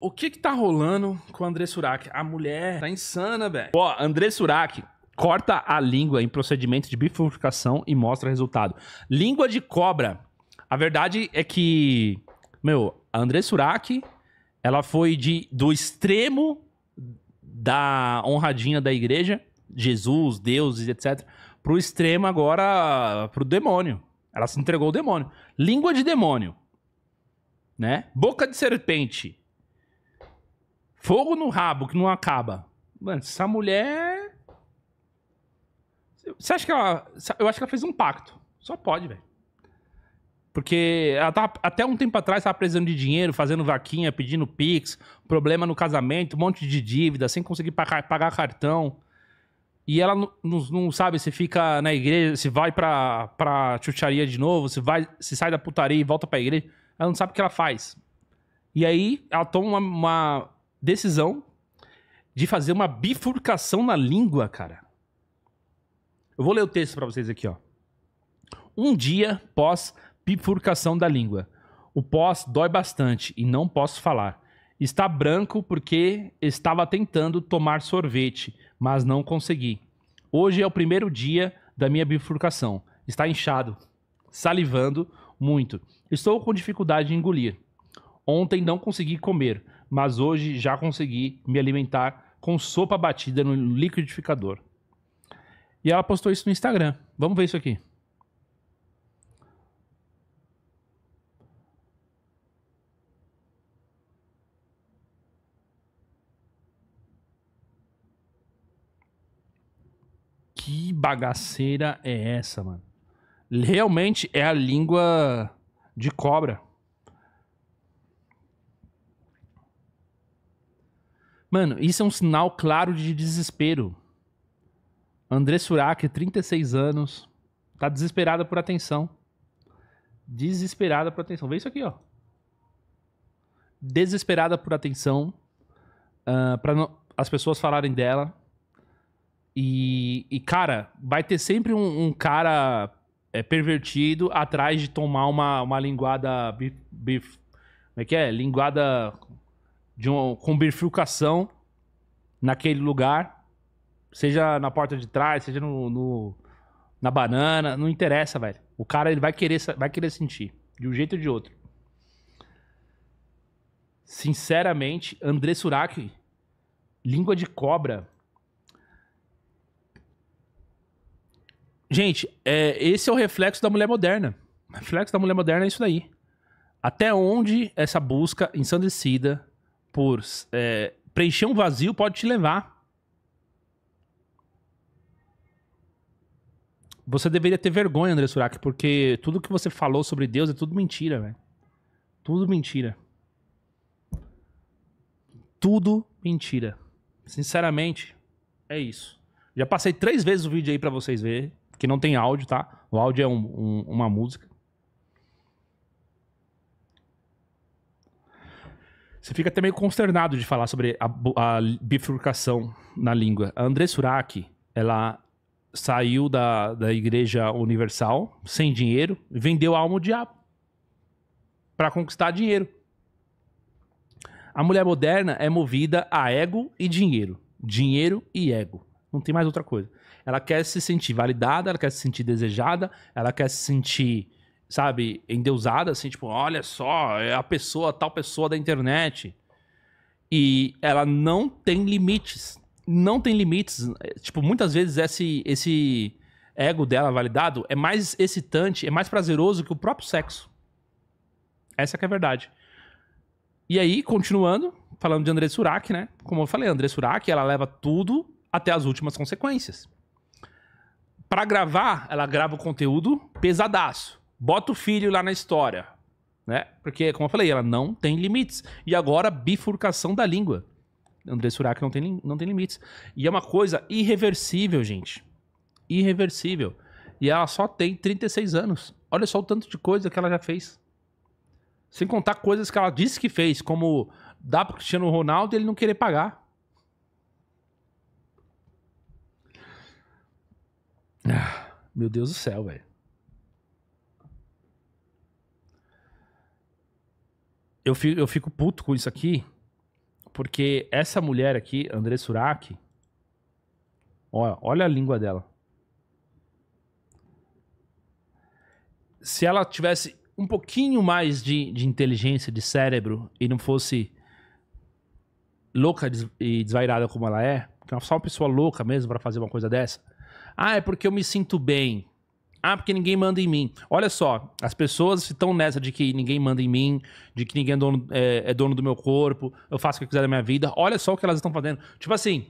O que que tá rolando com a André Surak? A mulher tá insana, velho. Ó, André Surak corta a língua em procedimento de bifurcação e mostra resultado. Língua de cobra. A verdade é que, meu, a André Surak, ela foi de, do extremo da honradinha da igreja, Jesus, deuses, etc, pro extremo agora pro demônio. Ela se entregou ao demônio. Língua de demônio, né? Boca de serpente Fogo no rabo que não acaba. Mano, essa mulher. Você acha que ela. Eu acho que ela fez um pacto. Só pode, velho. Porque ela tava, até um tempo atrás estava precisando de dinheiro, fazendo vaquinha, pedindo pix, problema no casamento, um monte de dívida, sem conseguir pagar, pagar cartão. E ela não, não, não, sabe se fica na igreja, se vai pra, pra chucharia de novo, se vai se sai da putaria e volta pra igreja. Ela não sabe o que ela faz. E aí ela toma uma, uma decisão de fazer uma bifurcação na língua, cara. Eu vou ler o texto para vocês aqui, ó. Um dia pós bifurcação da língua. O pós dói bastante e não posso falar. Está branco porque estava tentando tomar sorvete, mas não consegui. Hoje é o primeiro dia da minha bifurcação. Está inchado, salivando muito. Estou com dificuldade de engolir. Ontem não consegui comer, mas hoje já consegui me alimentar com sopa batida no liquidificador. E ela postou isso no Instagram. Vamos ver isso aqui. Que bagaceira é essa, mano? Realmente é a língua de cobra. Mano, isso é um sinal claro de desespero. André Surak, 36 anos, tá desesperada por atenção. Desesperada por atenção. Vê isso aqui, ó. Desesperada por atenção. Uh, ah, para as pessoas falarem dela. E, e, cara, vai ter sempre um, um cara é, pervertido atrás de tomar uma, uma linguada. Bif, bif, como é que é? Linguada de um, com bifurcação naquele lugar, seja na porta de trás, seja no, no na banana, não interessa, velho. O cara ele vai querer, vai querer sentir, de um jeito ou de outro. Sinceramente, André Surak, língua de cobra. Gente, é, esse é o reflexo da mulher moderna. O reflexo da mulher moderna é isso daí. Até onde essa busca ensandecida por é, preencher um vazio pode te levar. Você deveria ter vergonha, André Surak, porque tudo que você falou sobre Deus é tudo mentira, velho. Tudo mentira. Tudo mentira. Sinceramente, é isso. Já passei três vezes o vídeo aí para vocês verem, que não tem áudio, tá? O áudio é um, um, uma música. Você fica até meio consternado de falar sobre a, a bifurcação na língua. A André Suraki, ela saiu da, da Igreja Universal sem dinheiro, vendeu a alma ao diabo para conquistar dinheiro. A mulher moderna é movida a ego e dinheiro. Dinheiro e ego. Não tem mais outra coisa. Ela quer se sentir validada, ela quer se sentir desejada, ela quer se sentir sabe, endeusada, assim, tipo, olha só, é a pessoa, tal pessoa da internet. E ela não tem limites. Não tem limites. Eh, tipo, muitas vezes esse, esse ego dela validado é mais excitante, é mais prazeroso que o próprio sexo. Essa que é a verdade. E aí, continuando, falando de André Surak, né? Como eu falei, André Surak, ela leva tudo até as últimas consequências. Para gravar, ela grava o conteúdo pesadaço bota o filho lá na história, né? Porque, como eu falei, ela não tem limites. E agora, bifurcação da língua. André Surak não tem, não tem limites. E é uma coisa irreversível, gente. Irreversível. E ela só tem 36 anos. Olha só o tanto de coisa que ela já fez. Sem contar coisas que ela disse que fez, como dar pro Cristiano Ronaldo e ele não querer pagar. Ah, meu Deus do céu, velho. eu fico, eu fico puto com isso aqui, porque essa mulher aqui, André Surak, olha, olha a língua dela. Se ela tivesse um pouquinho mais de, de inteligência, de cérebro, e não fosse louca e desvairada como ela é, que é só uma pessoa louca mesmo para fazer uma coisa dessa. Ah, é porque eu me sinto bem. Ah, porque ninguém manda em mim. Olha só, as pessoas estão nessa de que ninguém manda em mim, de que ninguém é dono, é, é dono do meu corpo, eu faço o que eu quiser da minha vida. Olha só o que elas estão fazendo. Tipo assim,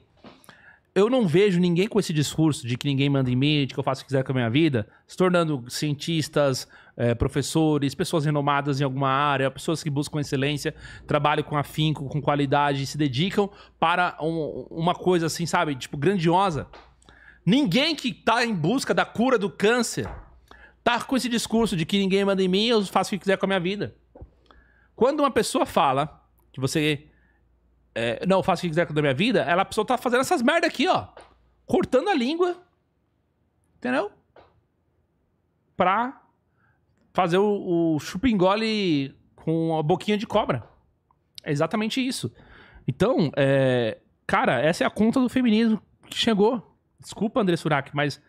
eu não vejo ninguém com esse discurso de que ninguém manda em mim, de que eu faço o que quiser com a minha vida, se tornando cientistas, é, professores, pessoas renomadas em alguma área, pessoas que buscam excelência, trabalham com afinco, com qualidade, se dedicam para um, uma coisa assim, sabe? Tipo, grandiosa. Ninguém que está em busca da cura do câncer tá com esse discurso de que ninguém manda em mim, eu faço o que quiser com a minha vida. Quando uma pessoa fala que você é, não faço o que quiser com a minha vida, ela pessoa tá fazendo essas merda aqui, ó, cortando a língua, entendeu? Pra fazer o, o chupingole com a boquinha de cobra. É exatamente isso. Então, é, cara, essa é a conta do feminismo que chegou. Desculpa, André Surak, mas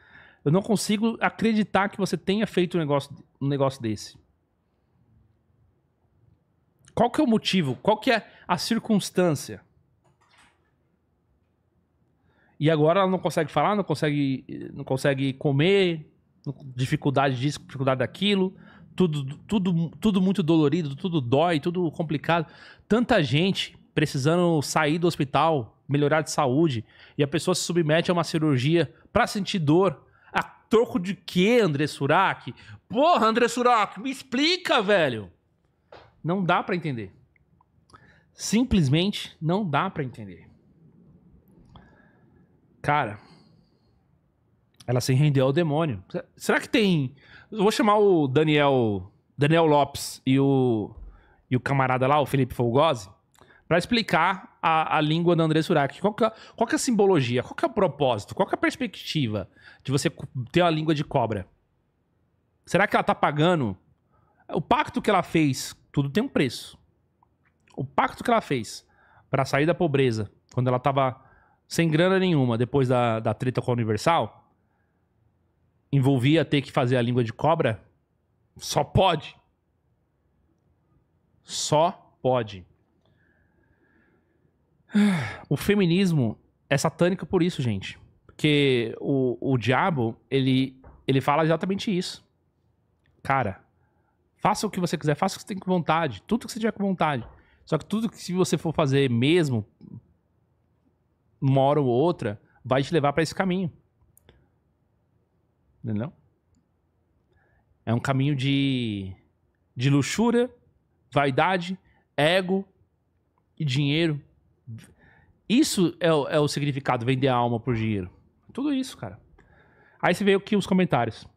eu não consigo acreditar que você tenha feito um negócio, um negócio desse. Qual que é o motivo? Qual que é a circunstância? E agora ela não consegue falar, não consegue, não consegue comer, dificuldade disso, dificuldade daquilo, tudo, tudo, tudo muito dolorido, tudo dói, tudo complicado. Tanta gente precisando sair do hospital melhorar de saúde, e a pessoa se submete a uma cirurgia para sentir dor, a troco de quê, André Surak? Porra, André Surak, me explica, velho. Não dá para entender. Simplesmente não dá para entender. Cara, ela se rendeu ao demônio. Será que tem. Eu vou chamar o Daniel Daniel Lopes e o, e o camarada lá, o Felipe Fogosi para explicar a, a, língua da André Surak. Qual, é, qual é a simbologia? Qual é o propósito? Qual é a perspectiva de você ter uma língua de cobra? Será que ela tá pagando? O pacto que ela fez, tudo tem um preço. O pacto que ela fez para sair da pobreza, quando ela tava sem grana nenhuma, depois da, da treta com a Universal, envolvia ter que fazer a língua de cobra? Só pode. Só pode. O feminismo é satânico por isso, gente. Porque o, o diabo, ele, ele fala exatamente isso. Cara, faça o que você quiser, faça o que você tem com vontade, tudo que você tiver com vontade. Só que tudo que se você for fazer mesmo, uma hora ou outra, vai te levar para esse caminho. Entendeu? É um caminho de, de luxúria, vaidade, ego e dinheiro isso é, é o significado, vender a alma por dinheiro. Tudo isso, cara. Aí você veio aqui os comentários.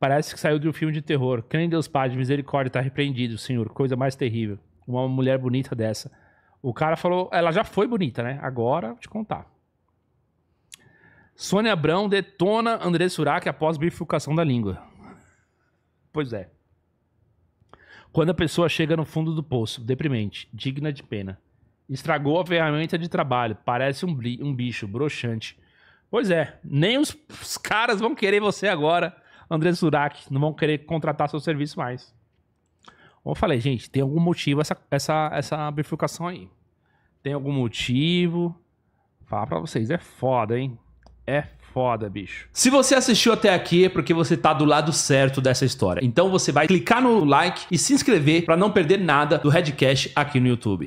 Parece que saiu de um filme de terror. Crê em Deus Pai, de misericórdia, tá repreendido, senhor. Coisa mais terrível. Uma mulher bonita dessa. O cara falou, ela já foi bonita, né? Agora, vou te contar. Sônia Abrão detona André Surak após bifurcação da língua. Pois é. Quando a pessoa chega no fundo do poço, deprimente, digna de pena. Estragou a ferramenta de trabalho. Parece um, um bicho broxante. Pois é, nem os, os, caras vão querer você agora, André Zurak. Não vão querer contratar seu serviço mais. Como eu falei, gente, tem algum motivo essa, essa, essa bifurcação aí. Tem algum motivo. fala pra vocês, é foda, hein? É foda, bicho. Se você assistiu até aqui é porque você tá do lado certo dessa história. Então você vai clicar no like e se inscrever para não perder nada do Redcast aqui no YouTube.